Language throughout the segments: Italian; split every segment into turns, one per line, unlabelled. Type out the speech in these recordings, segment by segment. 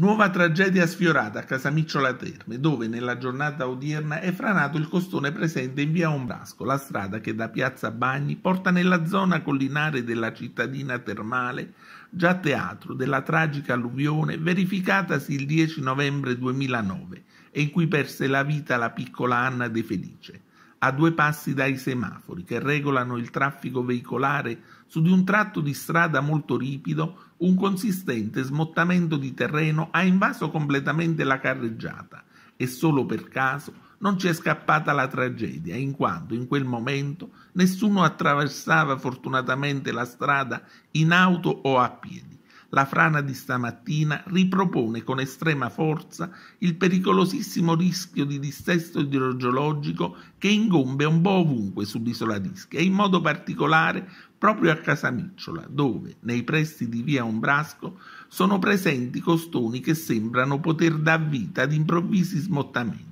Nuova tragedia sfiorata a Casamicciola Terme, dove nella giornata odierna è franato il costone presente in via Ombrasco, la strada che da piazza Bagni porta nella zona collinare della cittadina termale, già teatro della tragica alluvione verificatasi il 10 novembre 2009 e in cui perse la vita la piccola Anna De Felice a due passi dai semafori che regolano il traffico veicolare su di un tratto di strada molto ripido, un consistente smottamento di terreno ha invaso completamente la carreggiata e solo per caso non ci è scappata la tragedia, in quanto in quel momento nessuno attraversava fortunatamente la strada in auto o a piedi la frana di stamattina ripropone con estrema forza il pericolosissimo rischio di dissesto idrogeologico che ingombe un po' ovunque sull'isola d'Ischia e in modo particolare proprio a Casamicciola, dove, nei pressi di via Ombrasco, sono presenti costoni che sembrano poter dar vita ad improvvisi smottamenti.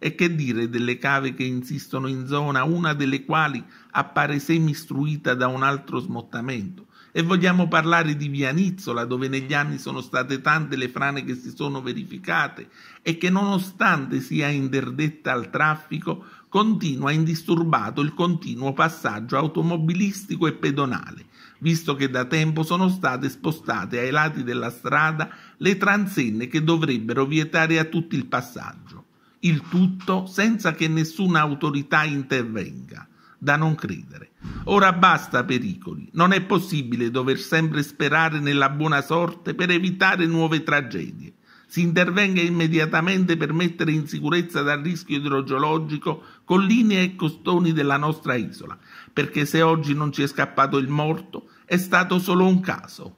E che dire delle cave che insistono in zona, una delle quali appare semistruita da un altro smottamento, e vogliamo parlare di Via Nizzola, dove negli anni sono state tante le frane che si sono verificate e che nonostante sia interdetta al traffico, continua indisturbato il continuo passaggio automobilistico e pedonale, visto che da tempo sono state spostate ai lati della strada le transenne che dovrebbero vietare a tutti il passaggio. Il tutto senza che nessuna autorità intervenga da non credere. Ora basta pericoli, non è possibile dover sempre sperare nella buona sorte per evitare nuove tragedie. Si intervenga immediatamente per mettere in sicurezza dal rischio idrogeologico colline e costoni della nostra isola, perché se oggi non ci è scappato il morto, è stato solo un caso.